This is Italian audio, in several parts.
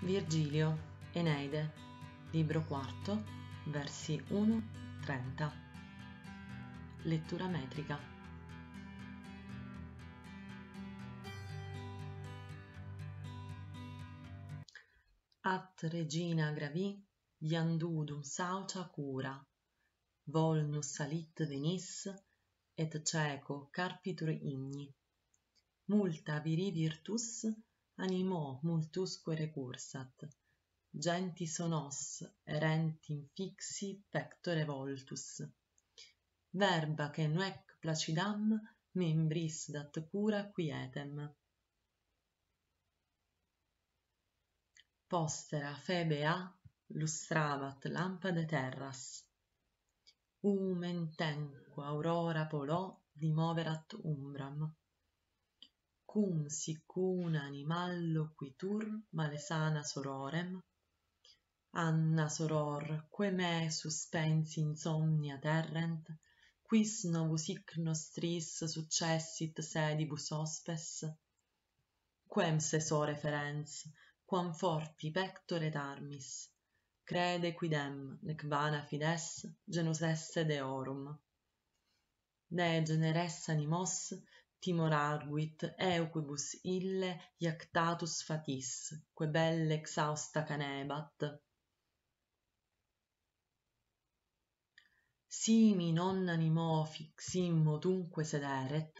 Virgilio, Eneide, libro quarto, versi 1-30. Lettura metrica. At regina gravi, iandudum saucia cura, volnus salit venis, et ceco carpitur igni. Multa viri virtus, animò multusque recursat, genti sonos, erenti infixi pectore voltus. Verba che nuec placidam membris dat cura quietem. Postera febea lustravat lampade terras. Umentenqua aurora polò dimoverat umbram. cum sic un animallo qui tur malesana sororem anna soror quae me suspensi insomnia terrent quis novus hic nostris successit sedibus hospes quem se soreferens, quam forti pectore d'armis crede quidem nec vana fides genus esse deorum ne generes animos timor arguit euquibus ille iactatus fatis, que belle exhausta canebat. Simi non animo fiximmo dunque sederet,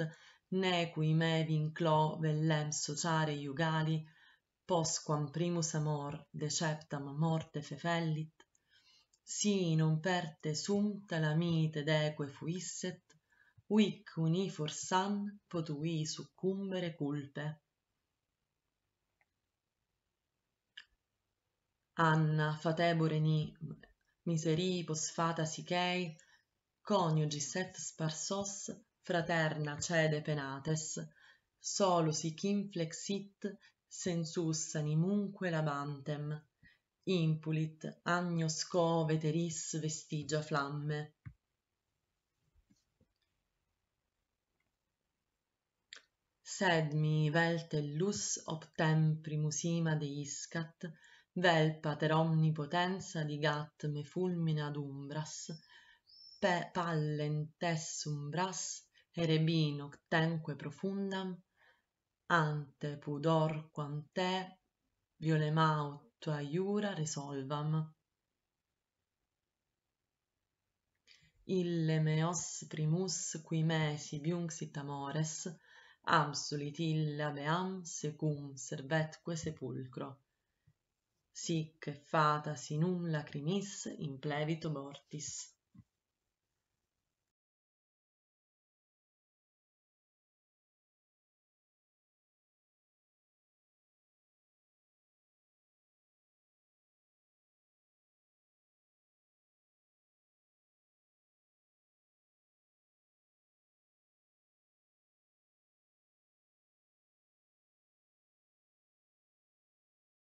ne qui me vinclo vellem sociare iugali, posquam primus amor deceptam morte fefellit, si non perte sum talamite deque fuisset, Huic san potui succumbere culpe. Anna fatebore ni miseri posfata sichei, coniugis et sparsos fraterna cede penates, solus hic inflexit sensus animunque labantem, impulit agnos agnosco veteris vestigia flamme. sed mi veltellus optem primusima deiscat, vel pater omnipotenza ligat me fulmina ad umbras, pe pallentes umbras, erebin octenque profundam, ante pudor quam violemaut tua iura risolvam. Ille meos primus qui me biunxit amores, absolit illa meam secum servetque sepulcro. Sic fatas in lacrimis in plevito mortis.